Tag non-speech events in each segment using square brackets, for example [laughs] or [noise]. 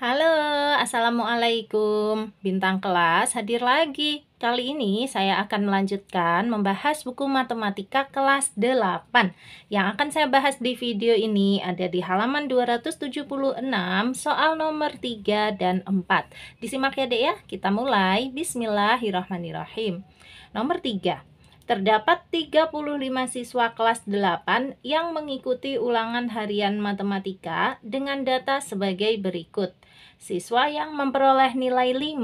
Halo, Assalamualaikum. Bintang kelas hadir lagi. Kali ini saya akan melanjutkan membahas buku matematika kelas 8. Yang akan saya bahas di video ini ada di halaman 276 soal nomor 3 dan 4. Disimak ya dek ya, kita mulai. Bismillahirrahmanirrahim. Nomor 3. Terdapat 35 siswa kelas 8 yang mengikuti ulangan harian matematika dengan data sebagai berikut. Siswa yang memperoleh nilai 5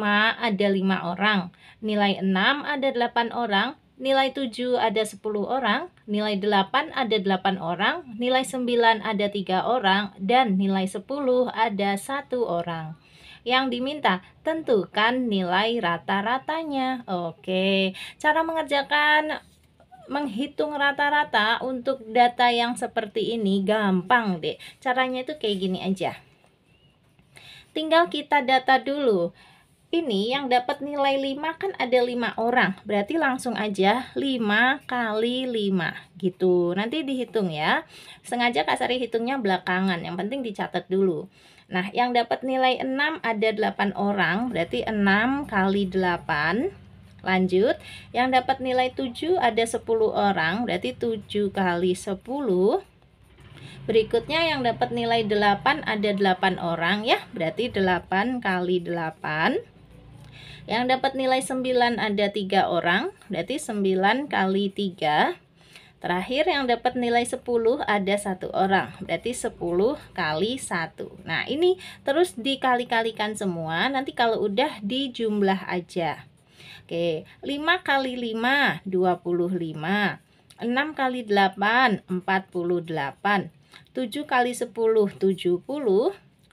ada 5 orang, nilai 6 ada 8 orang, nilai 7 ada 10 orang, Nilai 8 ada 8 orang, nilai 9 ada 3 orang, dan nilai 10 ada 1 orang. Yang diminta, tentukan nilai rata-ratanya. Oke, cara mengerjakan menghitung rata-rata untuk data yang seperti ini gampang deh. Caranya itu kayak gini aja. Tinggal kita data dulu ini yang dapat nilai 5 kan ada 5 orang. Berarti langsung aja 5 kali 5 gitu. Nanti dihitung ya. Sengaja Kak Sari hitungnya belakangan. Yang penting dicatat dulu. Nah, yang dapat nilai 6 ada 8 orang. Berarti 6 kali 8. Lanjut, yang dapat nilai 7 ada 10 orang. Berarti 7 kali 10. Berikutnya yang dapat nilai 8 ada 8 orang ya, berarti 8 kali 8. Yang dapat nilai 9 ada 3 orang, berarti 9 kali 3. Terakhir yang dapat nilai 10 ada satu orang, berarti 10 kali 1. Nah, ini terus dikali-kalikan semua, nanti kalau udah dijumlah aja. Oke, 5 kali 5, 25. 6 kali 8, 48. 7 kali 10, 70.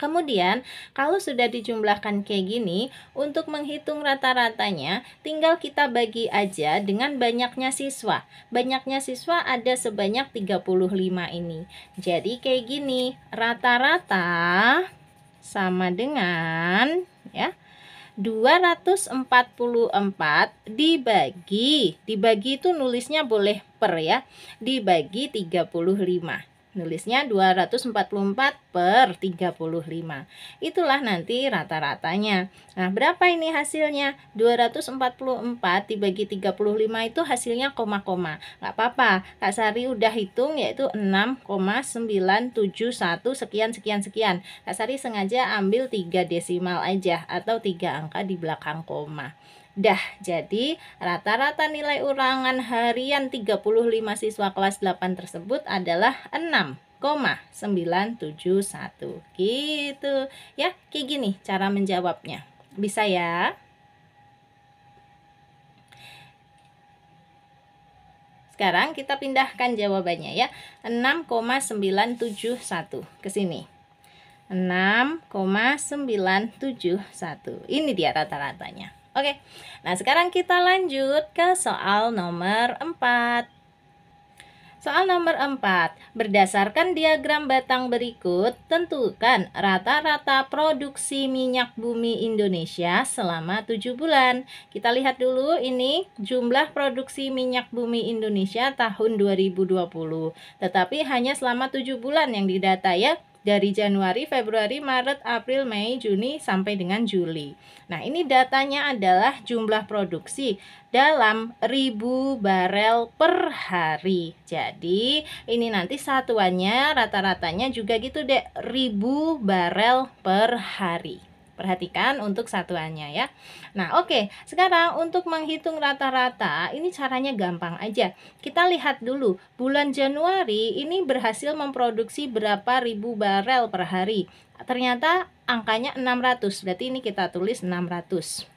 Kemudian, kalau sudah dijumlahkan kayak gini, untuk menghitung rata-ratanya, tinggal kita bagi aja dengan banyaknya siswa. Banyaknya siswa ada sebanyak 35 ini. Jadi kayak gini, rata-rata sama dengan ya 244 dibagi. Dibagi itu nulisnya boleh per ya. Dibagi 35. Nulisnya 244 per 35. Itulah nanti rata-ratanya. Nah, berapa ini hasilnya? 244 dibagi 35 itu hasilnya koma-koma. Gak apa-apa. Kak Sari udah hitung yaitu 6,971 sekian sekian sekian. Kak Sari sengaja ambil 3 desimal aja atau 3 angka di belakang koma dah. Jadi, rata-rata nilai urangan harian 35 siswa kelas 8 tersebut adalah 6. 971 gitu ya kayak gini cara menjawabnya bisa ya Sekarang kita pindahkan jawabannya ya. 6,971 ke sini. 6,971. Ini dia rata-ratanya. Oke, nah sekarang kita lanjut ke soal nomor 4. Soal nomor 4, berdasarkan diagram batang berikut, tentukan rata-rata produksi minyak bumi Indonesia selama 7 bulan. Kita lihat dulu ini jumlah produksi minyak bumi Indonesia tahun 2020, tetapi hanya selama 7 bulan yang didata ya dari Januari, Februari, Maret, April, Mei, Juni sampai dengan Juli. Nah, ini datanya adalah jumlah produksi dalam ribu barel per hari. Jadi, ini nanti satuannya rata-ratanya juga gitu deh, ribu barel per hari. Perhatikan untuk satuannya ya. Nah, oke. Okay. Sekarang untuk menghitung rata-rata, ini caranya gampang aja. Kita lihat dulu, bulan Januari ini berhasil memproduksi berapa ribu barel per hari. Ternyata angkanya 600. Berarti ini kita tulis 600.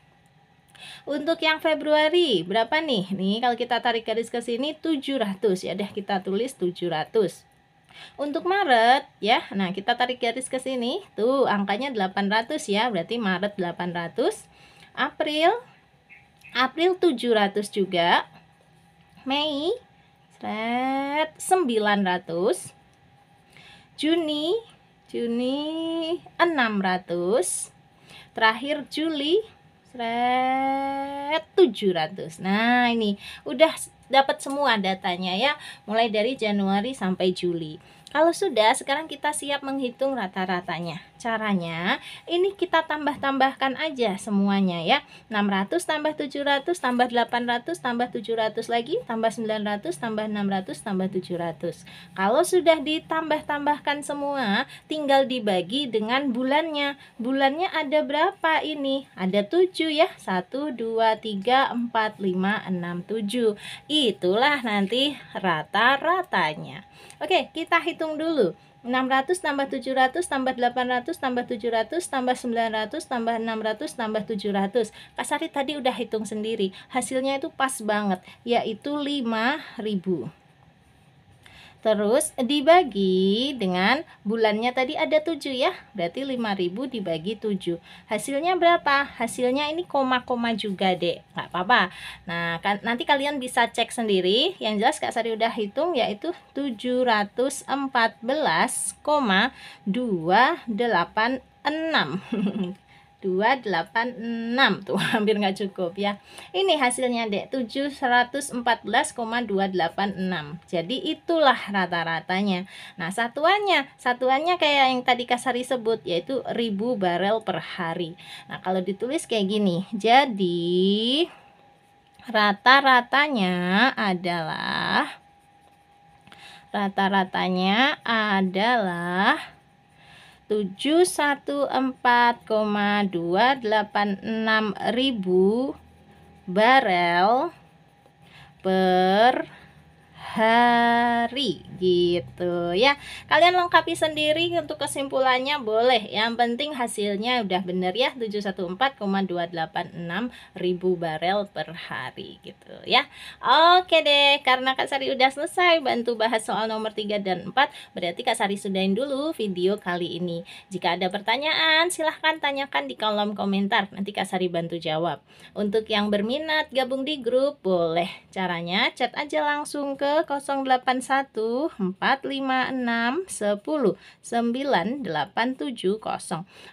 Untuk yang Februari berapa nih? Nih kalau kita tarik garis ke sini 700 ya deh kita tulis 700. Untuk Maret ya, nah kita tarik garis ke sini, tuh angkanya 800 ya, berarti Maret 800. April April 700 juga. Mei seret 900. Juni Juni 600. Terakhir Juli seret 700. Nah, ini udah dapat semua datanya ya mulai dari Januari sampai Juli kalau sudah, sekarang kita siap menghitung rata-ratanya. Caranya, ini kita tambah-tambahkan aja semuanya ya. 600 tambah 700 tambah 800 tambah 700 lagi, tambah 900 tambah 600 tambah 700. Kalau sudah ditambah-tambahkan semua, tinggal dibagi dengan bulannya. Bulannya ada berapa ini? Ada 7 ya. 1 2 3 4 5 6 7. Itulah nanti rata-ratanya. Oke, kita hitung hitung dulu. 600 tambah 700 tambah 800 tambah 700 tambah 900 tambah 600 tambah 700. Kak Sari tadi udah hitung sendiri. Hasilnya itu pas banget, yaitu 5000. Terus dibagi dengan bulannya tadi ada 7 ya. Berarti 5000 dibagi 7. Hasilnya berapa? Hasilnya ini koma-koma juga, deh, Nggak apa-apa. Nah, kan, nanti kalian bisa cek sendiri. Yang jelas Kak Sari udah hitung yaitu 714,286. [laughs] 286 tuh [laughs] hampir nggak cukup ya ini hasilnya dek 714,286 jadi itulah rata-ratanya nah satuannya satuannya kayak yang tadi kasari sebut yaitu ribu barel per hari nah kalau ditulis kayak gini jadi rata-ratanya adalah rata-ratanya adalah 714,286 ribu barel per hari gitu ya kalian lengkapi sendiri untuk kesimpulannya boleh yang penting hasilnya udah bener ya 714,286 ribu barel per hari gitu ya oke deh karena Kak Sari udah selesai bantu bahas soal nomor 3 dan 4 berarti Kak Sari sudahin dulu video kali ini jika ada pertanyaan silahkan tanyakan di kolom komentar nanti Kak Sari bantu jawab untuk yang berminat gabung di grup boleh caranya chat aja langsung ke 081456109870. 081 456 10 9870.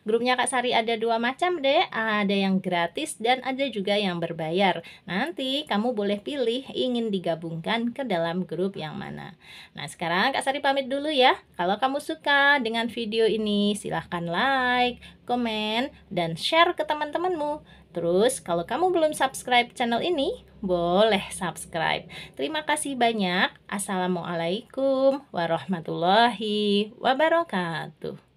Grupnya Kak Sari ada dua macam deh, ada yang gratis dan ada juga yang berbayar. Nanti kamu boleh pilih ingin digabungkan ke dalam grup yang mana. Nah, sekarang Kak Sari pamit dulu ya. Kalau kamu suka dengan video ini, silahkan like, komen, dan share ke teman-temanmu. Terus, kalau kamu belum subscribe channel ini, boleh subscribe. Terima kasih banyak. Assalamualaikum warahmatullahi wabarakatuh.